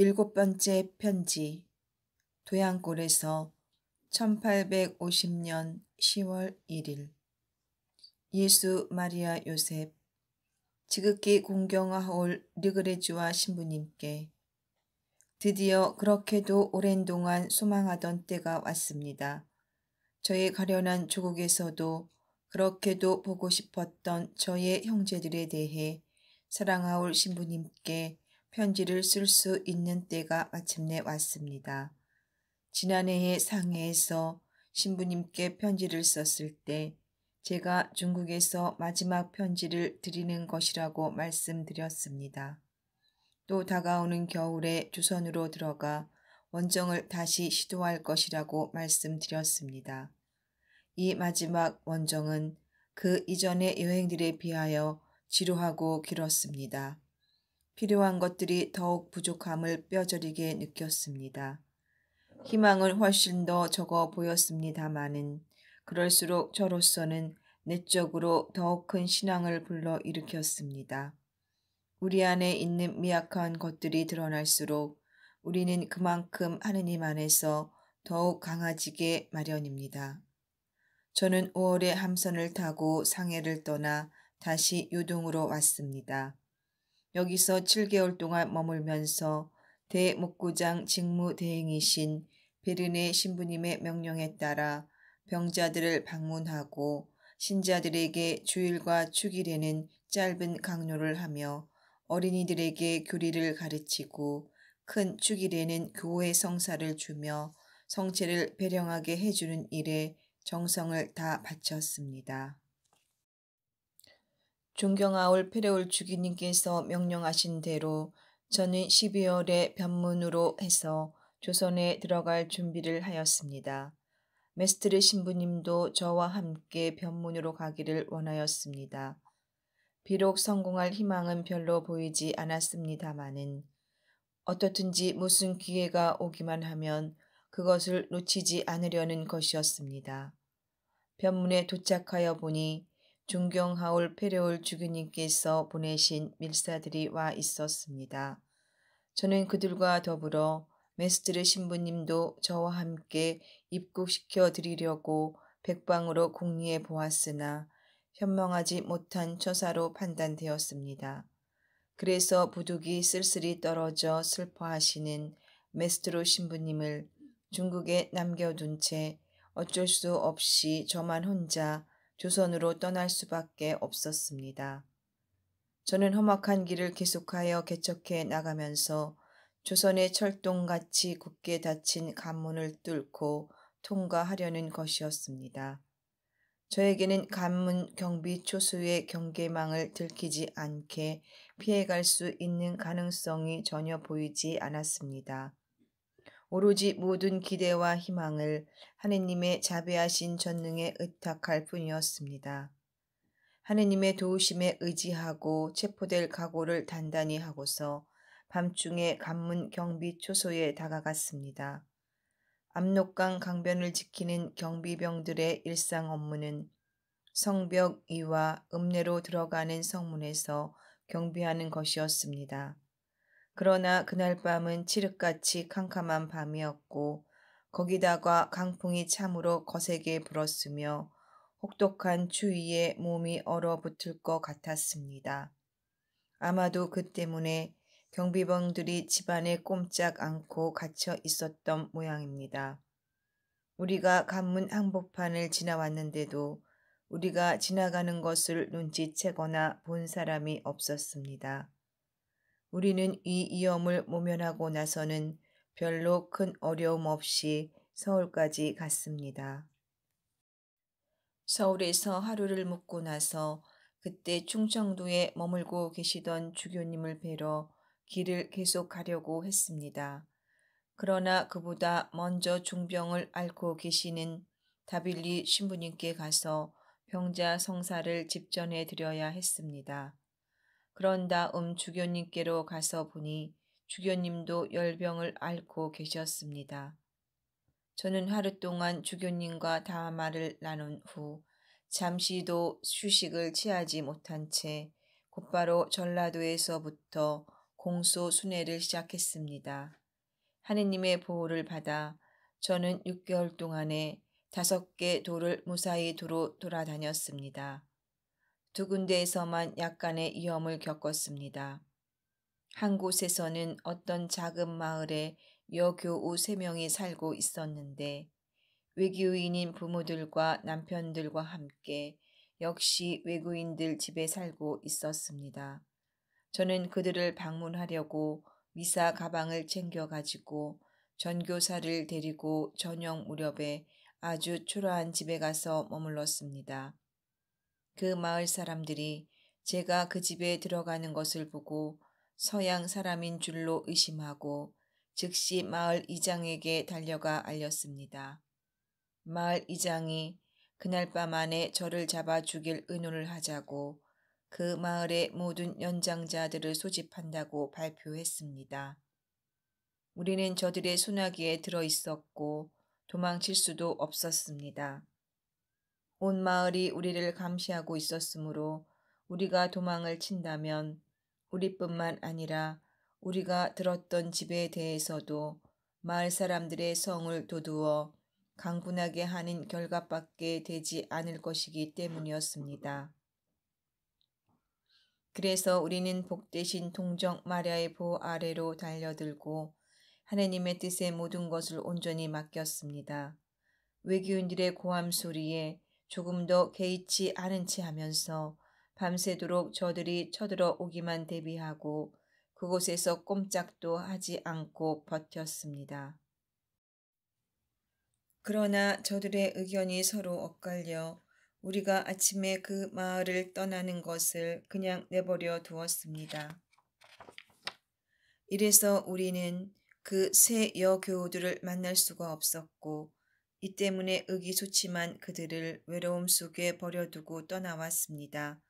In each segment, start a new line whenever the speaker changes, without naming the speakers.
일곱 번째 편지 도양골에서 1850년 10월 1일 예수 마리아 요셉 지극히 공경하올 르그레주와 신부님께 드디어 그렇게도 오랜 동안 소망하던 때가 왔습니다. 저의 가련한 조국에서도 그렇게도 보고 싶었던 저의 형제들에 대해 사랑하올 신부님께 편지를 쓸 수 있는 때가 마침내 왔습니다. 지난해에 상해에서 신부님께 편지를 썼을 때 제가 중국에서 마지막 편지를 드리는 것이라고 말씀드렸습니다. 또 다가오는 겨울에 조선으로 들어가 원정을 다시 시도할 것이라고 말씀드렸습니다. 이 마지막 원정은 그 이전의 여행들에 비하여 지루하고 길었습니다. 필요한 것들이 더욱 부족함을 뼈저리게 느꼈습니다. 희망은 훨씬 더 적어 보였습니다마는 그럴수록 저로서는 내적으로 더욱 큰 신앙을 불러 일으켰습니다. 우리 안에 있는 미약한 것들이 드러날수록 우리는 그만큼 하느님 안에서 더욱 강아지게 마련입니다. 저는 5월에 함선을 타고 상해를 떠나 다시 요동으로 왔습니다. 여기서 7개월 동안 머물면서 대목구장 직무대행이신 베르네 신부님의 명령에 따라 병자들을 방문하고 신자들에게 주일과 축일에는 짧은 강요를 하며 어린이들에게 교리를 가르치고 큰 축일에는 교회 성사를 주며 성체를 배령하게 해주는 일에 정성을 다 바쳤습니다. 존경하올 페레올 주기님께서 명령하신 대로 저는 12월에 변문으로 해서 조선에 들어갈 준비를 하였습니다. 메스트르 신부님도 저와 함께 변문으로 가기를 원하였습니다. 비록 성공할 희망은 별로 보이지 않았습니다마는 어떻든지 무슨 기회가 오기만 하면 그것을 놓치지 않으려는 것이었습니다. 변문에 도착하여 보니 중경하울 폐레올 주교님께서 보내신 밀사들이 와 있었습니다. 저는 그들과 더불어 메스트르 신부님도 저와 함께 입국시켜 드리려고 백방으로 공리해 보았으나 현명하지 못한 처사로 판단되었습니다. 그래서 부득이 쓸쓸히 떨어져 슬퍼하시는 메스트로 신부님을 중국에 남겨둔 채 어쩔 수 없이 저만 혼자 조선으로 떠날 수밖에 없었습니다. 저는 험악한 길을 계속하여 개척해 나가면서 조선의 철동같이 굳게 닫힌 관문을 뚫고 통과하려는 것이었습니다. 저에게는 관문 경비 초수의 경계망을 들키지 않게 피해갈 수 있는 가능성이 전혀 보이지 않았습니다. 오로지 모든 기대와 희망을 하느님의 자비하신 전능에 의탁할 뿐이었습니다. 하느님의 도우심에 의지하고 체포될 각오를 단단히 하고서 밤중에 간문 경비 초소에 다가갔습니다. 압록강 강변을 지키는 경비병들의 일상 업무는 성벽 이와 읍내로 들어가는 성문에서 경비하는 것이었습니다. 그러나 그날 밤은 칠흑같이 캄캄한 밤이었고 거기다가 강풍이 참으로 거세게 불었으며 혹독한 추위에 몸이 얼어붙을 것 같았습니다. 아마도 그 때문에 경비병들이 집안에 꼼짝 않고 갇혀 있었던 모양입니다. 우리가 관문 항복판을 지나왔는데도 우리가 지나가는 것을 눈치채거나 본 사람이 없었습니다. 우리는 이 위험을 모면하고 나서는 별로 큰 어려움 없이 서울까지 갔습니다. 서울에서 하루를 묵고 나서 그때 충청도에 머물고 계시던 주교님을 뵈러 길을 계속 가려고 했습니다. 그러나 그보다 먼저 중병을 앓고 계시는 다빌리 신부님께 가서 병자 성사를 집전해 드려야 했습니다. 그런 다음 주교님께로 가서 보니 주교님도 열병을 앓고 계셨습니다. 저는 하루 동안 주교님과 담화를 나눈 후 잠시도 휴식을 취하지 못한 채 곧바로 전라도에서부터 공소 순회를 시작했습니다. 하느님의 보호를 받아 저는 6개월 동안에 다섯 개 도를 무사히 도로 돌아다녔습니다. 두 군데에서만 약간의 위험을 겪었습니다. 한 곳에서는 어떤 작은 마을에 여교우 세명이 살고 있었는데 외교인인 부모들과 남편들과 함께 역시 외국인들 집에 살고 있었습니다. 저는 그들을 방문하려고 미사 가방을 챙겨가지고 전교사를 데리고 저녁 무렵에 아주 초라한 집에 가서 머물렀습니다. 그 마을 사람들이 제가 그 집에 들어가는 것을 보고 서양 사람인 줄로 의심하고 즉시 마을 이장에게 달려가 알렸습니다. 마을 이장이 그날 밤 안에 저를 잡아 죽일 의논을 하자고 그 마을의 모든 연장자들을 소집한다고 발표했습니다. 우리는 저들의 소나기에 들어 있었고 도망칠 수도 없었습니다. 온 마을이 우리를 감시하고 있었으므로 우리가 도망을 친다면 우리뿐만 아니라 우리가 들었던 집에 대해서도 마을 사람들의 성을 도두어 강군하게 하는 결과밖에 되지 않을 것이기 때문이었습니다. 그래서 우리는 복되신 동정 마리아의 보호 아래로 달려들고 하나님의 뜻의 모든 것을 온전히 맡겼습니다. 외교인들의 고함 소리에 조금도 개의치 않은 체 하면서 밤새도록 저들이 쳐들어 오기만 대비하고 그곳에서 꼼짝도 하지 않고 버텼습니다. 그러나 저들의 의견이 서로 엇갈려 우리가 아침에 그 마을을 떠나는 것을 그냥 내버려 두었습니다. 이래서 우리는 그 세 여교우들을 만날 수가 없었고 이 때문에 의기소침한 그들을 외로움 속에 버려두고 떠나왔습니다.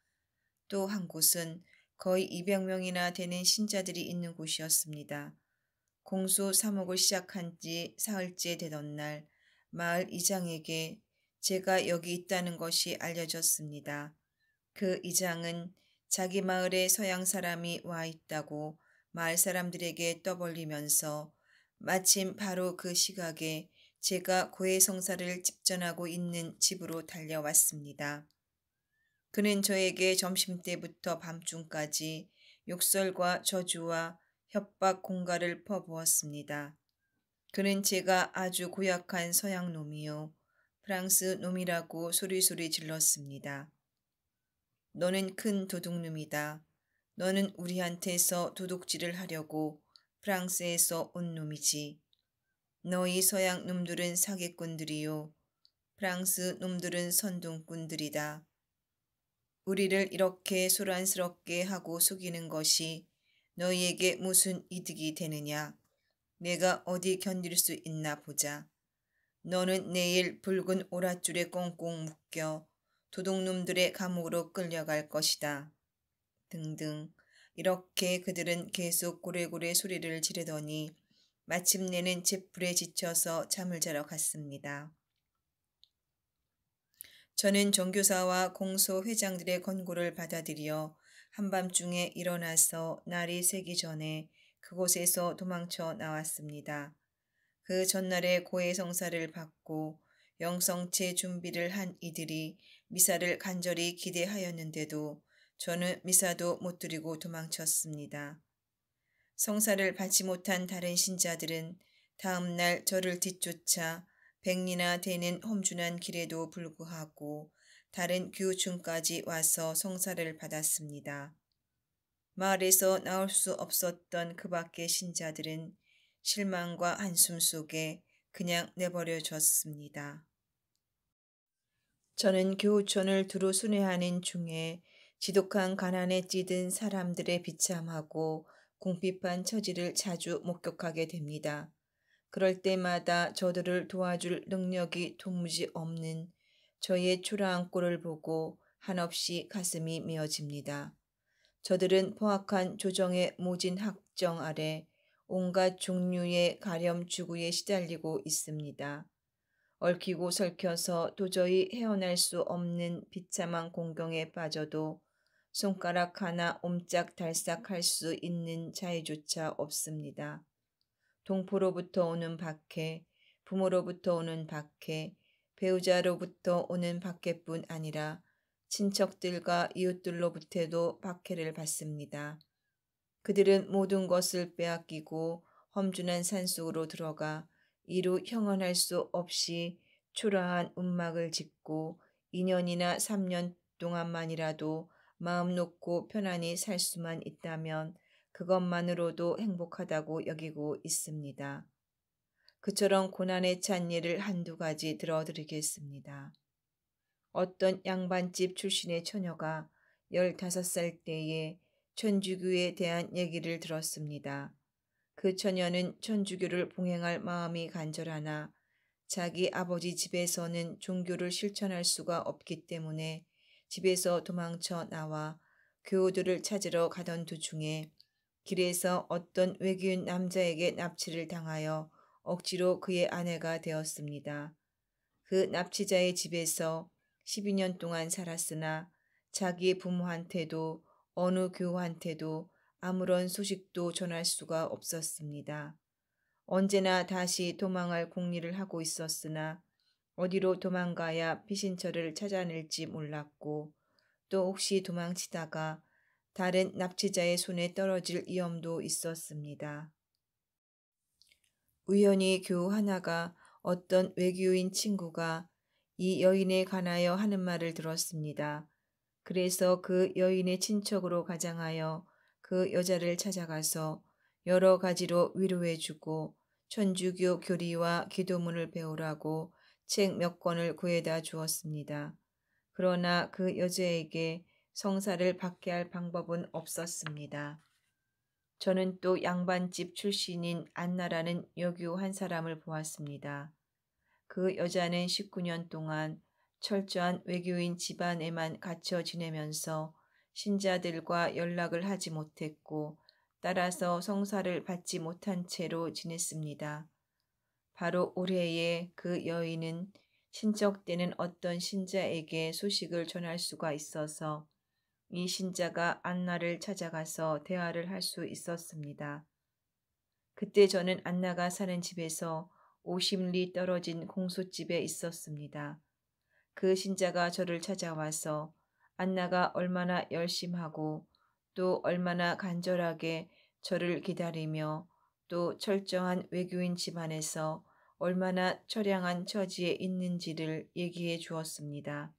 또 한 곳은 거의 200명이나 되는 신자들이 있는 곳이었습니다. 공소 사목을 시작한 지 사흘째 되던 날 마을 이장에게 제가 여기 있다는 것이 알려졌습니다. 그 이장은 자기 마을에 서양 사람이 와 있다고 마을 사람들에게 떠벌리면서 마침 바로 그 시각에 제가 고해성사를 집전하고 있는 집으로 달려왔습니다. 그는 저에게 점심때부터 밤중까지 욕설과 저주와 협박 공갈을 퍼부었습니다. 그는 제가 아주 고약한 서양 놈이요. 프랑스 놈이라고 소리소리 질렀습니다. 너는 큰 도둑놈이다. 너는 우리한테서 도둑질을 하려고 프랑스에서 온 놈이지. 너희 서양 놈들은 사기꾼들이요. 프랑스 놈들은 선동꾼들이다. 우리를 이렇게 소란스럽게 하고 속이는 것이 너희에게 무슨 이득이 되느냐. 내가 어디 견딜 수 있나 보자. 너는 내일 붉은 오랏줄에 꽁꽁 묶여 도둑놈들의 감옥으로 끌려갈 것이다. 등등. 이렇게 그들은 계속 고래고래 소리를 지르더니 마침내는 잿불에 지쳐서 잠을 자러 갔습니다. 저는 종교사와 공소 회장들의 권고를 받아들여 한밤중에 일어나서 날이 새기 전에 그곳에서 도망쳐 나왔습니다. 그 전날에 고해성사를 받고 영성체 준비를 한 이들이 미사를 간절히 기대하였는데도 저는 미사도 못 드리고 도망쳤습니다. 성사를 받지 못한 다른 신자들은 다음날 저를 뒤쫓아 백리나 되는 험준한 길에도 불구하고 다른 교충까지 와서 성사를 받았습니다. 마을에서 나올 수 없었던 그 밖의 신자들은 실망과 한숨 속에 그냥 내버려졌습니다. 저는 교우촌을 두루 순회하는 중에 지독한 가난에 찌든 사람들의 비참하고 궁핍한 처지를 자주 목격하게 됩니다. 그럴 때마다 저들을 도와줄 능력이 도무지 없는 저의 초라한 꼴을 보고 한없이 가슴이 미어집니다. 저들은 포악한 조정의 모진 학정 아래 온갖 종류의 가렴 주구에 시달리고 있습니다. 얽히고 설켜서 도저히 헤어날 수 없는 비참한 공경에 빠져도 손가락 하나 옴짝달싹 할수 있는 자유조차 없습니다. 동포로부터 오는 박해, 부모로부터 오는 박해, 배우자로부터 오는 박해뿐 아니라 친척들과 이웃들로부터도 박해를 받습니다. 그들은 모든 것을 빼앗기고 험준한 산속으로 들어가 이루 형언할 수 없이 초라한 움막을 짓고 2년이나 3년 동안만이라도 마음 놓고 편안히 살 수만 있다면 그것만으로도 행복하다고 여기고 있습니다. 그처럼 고난에 찬 예를 한두 가지 들어드리겠습니다. 어떤 양반집 출신의 처녀가 15살 때에 천주교에 대한 얘기를 들었습니다. 그 처녀는 천주교를 봉행할 마음이 간절하나 자기 아버지 집에서는 종교를 실천할 수가 없기 때문에 집에서 도망쳐 나와 교우들을 찾으러 가던 도중에 길에서 어떤 외교인 남자에게 납치를 당하여 억지로 그의 아내가 되었습니다. 그 납치자의 집에서 12년 동안 살았으나 자기 부모한테도 어느 교우한테도 아무런 소식도 전할 수가 없었습니다. 언제나 다시 도망할 공리를 하고 있었으나 어디로 도망가야 피신처를 찾아낼지 몰랐고 또 혹시 도망치다가 다른 납치자의 손에 떨어질 위험도 있었습니다. 우연히 교우 하나가 어떤 외교인 친구가 이 여인에 관하여 하는 말을 들었습니다. 그래서 그 여인의 친척으로 가장하여 그 여자를 찾아가서 여러 가지로 위로해주고 천주교 교리와 기도문을 배우라고 책몇 권을 구해다 주었습니다. 그러나 그 여자에게 성사를 받게 할 방법은 없었습니다. 저는 또 양반집 출신인 안나라는 여교 한 사람을 보았습니다. 그 여자는 19년 동안 철저한 외교인 집안에만 갇혀 지내면서 신자들과 연락을 하지 못했고 따라서 성사를 받지 못한 채로 지냈습니다. 바로 올해에 그 여인은 신적 때는 어떤 신자에게 소식을 전할 수가 있어서 이 신자가 안나를 찾아가서 대화를 할 수 있었습니다. 그때 저는 안나가 사는 집에서 50리 떨어진 공소집에 있었습니다. 그 신자가 저를 찾아와서 안나가 얼마나 열심하고 또 얼마나 간절하게 저를 기다리며 또 철저한 외교인 집안에서 얼마나 처량한 처지에 있는지를 얘기해 주었습니다.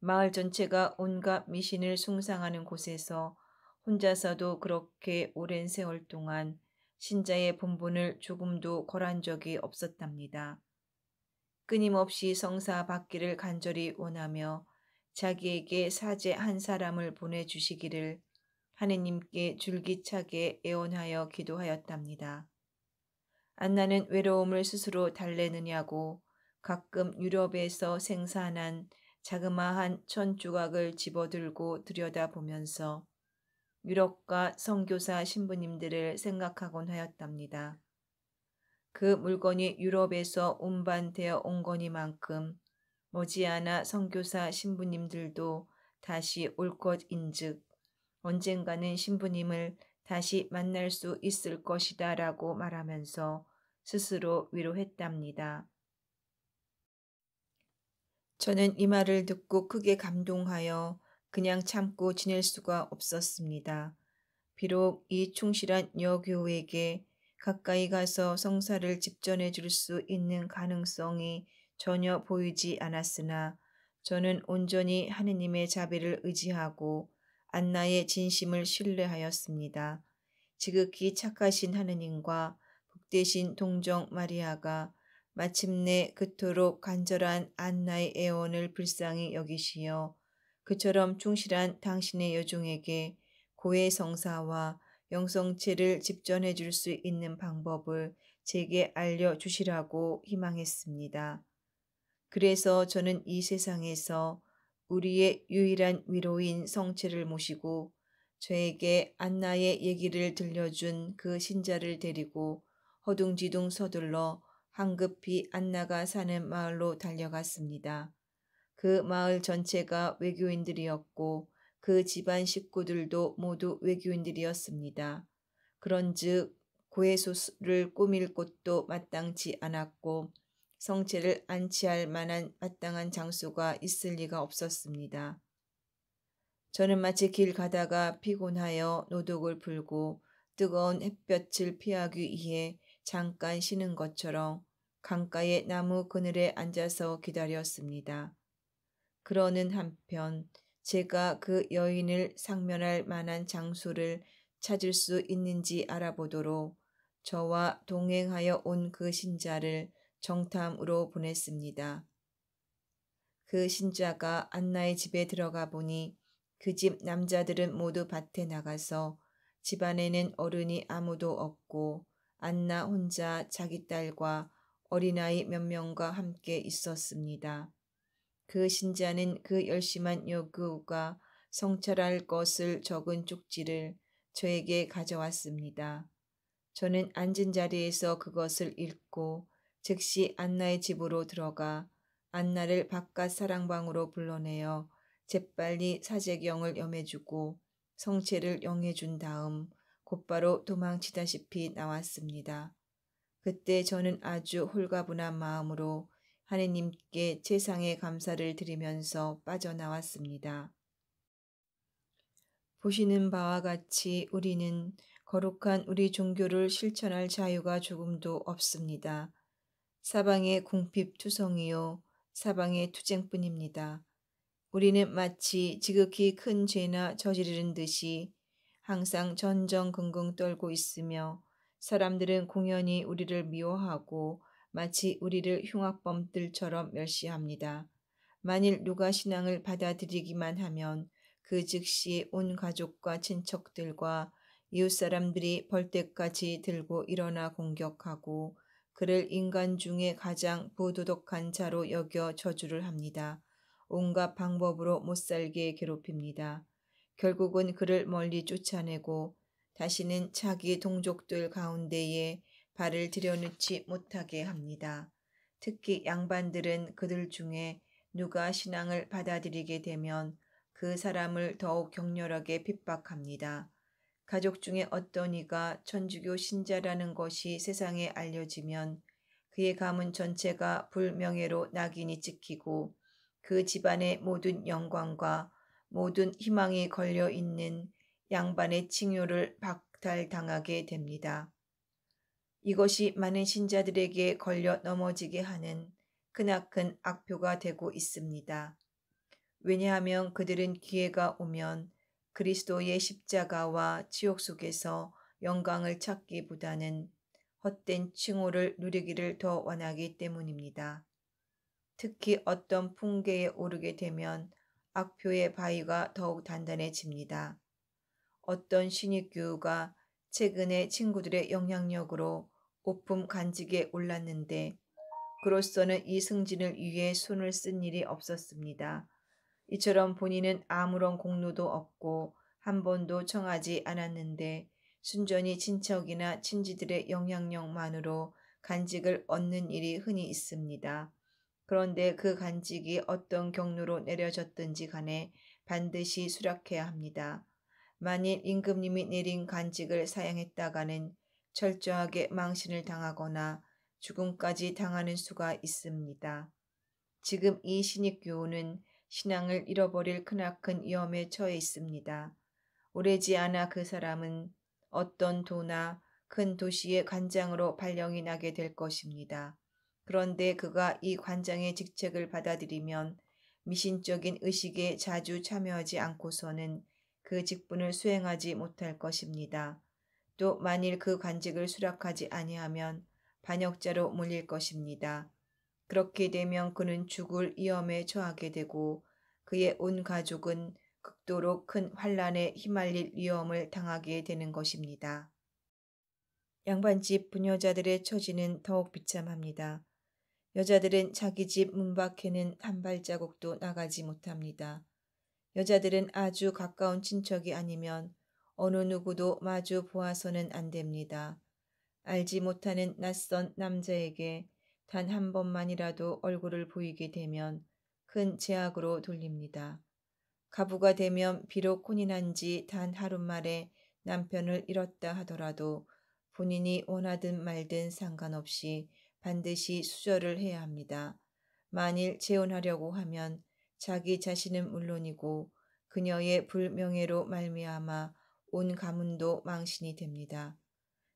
마을 전체가 온갖 미신을 숭상하는 곳에서 혼자서도 그렇게 오랜 세월 동안 신자의 본분을 조금도 거란 적이 없었답니다. 끊임없이 성사 받기를 간절히 원하며 자기에게 사제 한 사람을 보내주시기를 하느님께 줄기차게 애원하여 기도하였답니다. 안나는 외로움을 스스로 달래느냐고 가끔 유럽에서 생산한 자그마한 천조각을 집어들고 들여다보면서 유럽과 성교사 신부님들을 생각하곤 하였답니다. 그 물건이 유럽에서 운반되어 온 거니만큼 머지않아 성교사 신부님들도 다시 올 것인즉 언젠가는 신부님을 다시 만날 수 있을 것이다 라고 말하면서 스스로 위로했답니다. 저는 이 말을 듣고 크게 감동하여 그냥 참고 지낼 수가 없었습니다. 비록 이 충실한 여교에게 가까이 가서 성사를 집전해 줄 수 있는 가능성이 전혀 보이지 않았으나 저는 온전히 하느님의 자비를 의지하고 안나의 진심을 신뢰하였습니다. 지극히 착하신 하느님과 복되신 동정 마리아가 마침내 그토록 간절한 안나의 애원을 불쌍히 여기시어 그처럼 충실한 당신의 여종에게 고해 성사와 영성체를 집전해 줄 수 있는 방법을 제게 알려주시라고 희망했습니다. 그래서 저는 이 세상에서 우리의 유일한 위로인 성체를 모시고 저에게 안나의 얘기를 들려준 그 신자를 데리고 허둥지둥 서둘러 황급히 안나가 사는 마을로 달려갔습니다. 그 마을 전체가 외교인들이었고 그 집안 식구들도 모두 외교인들이었습니다. 그런즉 고해소를 꾸밀 곳도 마땅치 않았고 성체를 안치할 만한 마땅한 장소가 있을 리가 없었습니다. 저는 마치 길 가다가 피곤하여 노독을 풀고 뜨거운 햇볕을 피하기 위해 잠깐 쉬는 것처럼 강가의 나무 그늘에 앉아서 기다렸습니다. 그러는 한편 제가 그 여인을 상면할 만한 장소를 찾을 수 있는지 알아보도록 저와 동행하여 온 그 신자를 정탐으로 보냈습니다. 그 신자가 안나의 집에 들어가 보니 그 집 남자들은 모두 밭에 나가서 집안에는 어른이 아무도 없고 안나 혼자 자기 딸과 어린아이 몇 명과 함께 있었습니다. 그 신자는 그 열심한 요구가 성찰할 것을 적은 쪽지를 저에게 가져왔습니다. 저는 앉은 자리에서 그것을 읽고 즉시 안나의 집으로 들어가 안나를 바깥 사랑방으로 불러내어 재빨리 사재경을 염해주고 성체를 영해준 다음 곧바로 도망치다시피 나왔습니다. 그때 저는 아주 홀가분한 마음으로 하느님께 세상의 감사를 드리면서 빠져나왔습니다. 보시는 바와 같이 우리는 거룩한 우리 종교를 실천할 자유가 조금도 없습니다. 사방의 궁핍투성이요 사방의 투쟁뿐입니다. 우리는 마치 지극히 큰 죄나 저지르는 듯이 항상 전전긍긍 떨고 있으며 사람들은 공연히 우리를 미워하고 마치 우리를 흉악범들처럼 멸시합니다. 만일 누가 신앙을 받아들이기만 하면 그 즉시 온 가족과 친척들과 이웃 사람들이 벌떼까지 들고 일어나 공격하고 그를 인간 중에 가장 부도덕한 자로 여겨 저주를 합니다. 온갖 방법으로 못살게 괴롭힙니다. 결국은 그를 멀리 쫓아내고 다시는 자기 동족들 가운데에 발을 들여놓지 못하게 합니다. 특히 양반들은 그들 중에 누가 신앙을 받아들이게 되면 그 사람을 더욱 격렬하게 핍박합니다. 가족 중에 어떤 이가 천주교 신자라는 것이 세상에 알려지면 그의 가문 전체가 불명예로 낙인이 찍히고 그 집안의 모든 영광과 모든 희망이 걸려 있는 양반의 칭요를 박탈당하게 됩니다. 이것이 많은 신자들에게 걸려 넘어지게 하는 크나큰 악표가 되고 있습니다. 왜냐하면 그들은 기회가 오면 그리스도의 십자가와 지옥 속에서 영광을 찾기보다는 헛된 칭호를 누리기를 더 원하기 때문입니다. 특히 어떤 풍계에 오르게 되면 악표의 바위가 더욱 단단해집니다. 어떤 신입교우가 최근에 친구들의 영향력으로 오품 간직에 올랐는데 그로서는 이 승진을 위해 손을 쓴 일이 없었습니다. 이처럼 본인은 아무런 공로도 없고 한 번도 청하지 않았는데 순전히 친척이나 친지들의 영향력만으로 간직을 얻는 일이 흔히 있습니다. 그런데 그 간직이 어떤 경로로 내려졌든지 간에 반드시 수락해야 합니다. 만일 임금님이 내린 간직을 사양했다가는 철저하게 망신을 당하거나 죽음까지 당하는 수가 있습니다. 지금 이 신입교훈은 신앙을 잃어버릴 크나큰 위험에 처해 있습니다. 오래지 않아 그 사람은 어떤 도나 큰 도시의 관장으로 발령이 나게 될 것입니다. 그런데 그가 이 관장의 직책을 받아들이면 미신적인 의식에 자주 참여하지 않고서는 그 직분을 수행하지 못할 것입니다. 또 만일 그 관직을 수락하지 아니하면 반역자로 몰릴 것입니다. 그렇게 되면 그는 죽을 위험에 처하게 되고 그의 온 가족은 극도로 큰 환란에 휘말릴 위험을 당하게 되는 것입니다. 양반집 부녀자들의 처지는 더욱 비참합니다. 여자들은 자기 집문 밖에는 한 발자국도 나가지 못합니다. 여자들은 아주 가까운 친척이 아니면 어느 누구도 마주 보아서는 안 됩니다. 알지 못하는 낯선 남자에게 단한 번만이라도 얼굴을 보이게 되면 큰 제약으로 돌립니다. 가부가 되면 비록 혼인한 지 단 하루 말에 남편을 잃었다 하더라도 본인이 원하든 말든 상관없이 반드시 수절을 해야 합니다. 만일 재혼하려고 하면 자기 자신은 물론이고 그녀의 불명예로 말미암아 온 가문도 망신이 됩니다.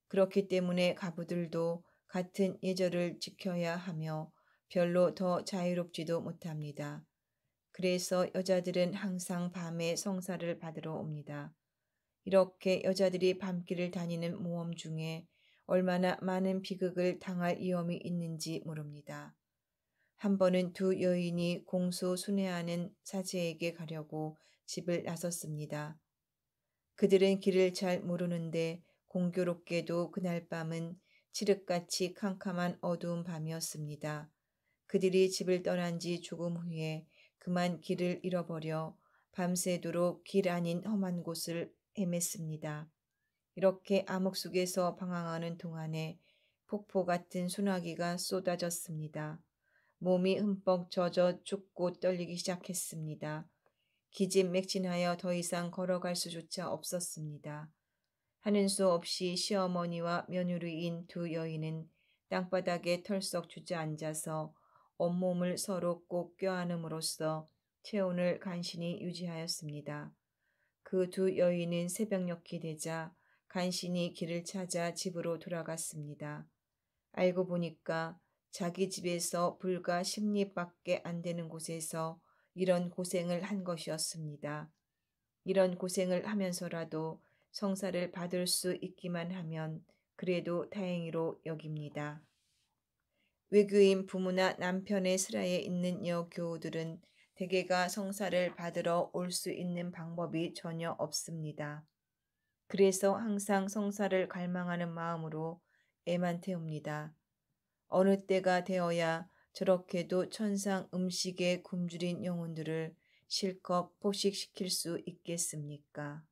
그렇기 때문에 가부들도 같은 예절을 지켜야 하며 별로 더 자유롭지도 못합니다. 그래서 여자들은 항상 밤에 성사를 받으러 옵니다. 이렇게 여자들이 밤길을 다니는 모험 중에 얼마나 많은 비극을 당할 위험이 있는지 모릅니다. 한 번은 두 여인이 공수 순회하는 사제에게 가려고 집을 나섰습니다. 그들은 길을 잘 모르는데 공교롭게도 그날 밤은 칠흑같이 캄캄한 어두운 밤이었습니다. 그들이 집을 떠난 지 조금 후에 그만 길을 잃어버려 밤새도록 길 아닌 험한 곳을 헤맸습니다. 이렇게 암흑 속에서 방황하는 동안에 폭포 같은 소나기가 쏟아졌습니다. 몸이 흠뻑 젖어 죽고 떨리기 시작했습니다. 기진맥진하여 더 이상 걸어갈 수조차 없었습니다. 하는 수 없이 시어머니와 며느리인 두 여인은 땅바닥에 털썩 주저앉아서 온몸을 서로 꼭 껴안음으로써 체온을 간신히 유지하였습니다. 그 두 여인은 새벽녘이 되자 간신히 길을 찾아 집으로 돌아갔습니다. 알고 보니까 자기 집에서 불과 10리밖에 안 되는 곳에서 이런 고생을 한 것이었습니다. 이런 고생을 하면서라도 성사를 받을 수 있기만 하면 그래도 다행히로 여깁니다. 외교인 부모나 남편의 슬하에 있는 여교우들은 대개가 성사를 받으러 올 수 있는 방법이 전혀 없습니다. 그래서 항상 성사를 갈망하는 마음으로 애만 태웁니다. 어느 때가 되어야 저렇게도 천상 음식에 굶주린 영혼들을 실컷 포식시킬 수 있겠습니까?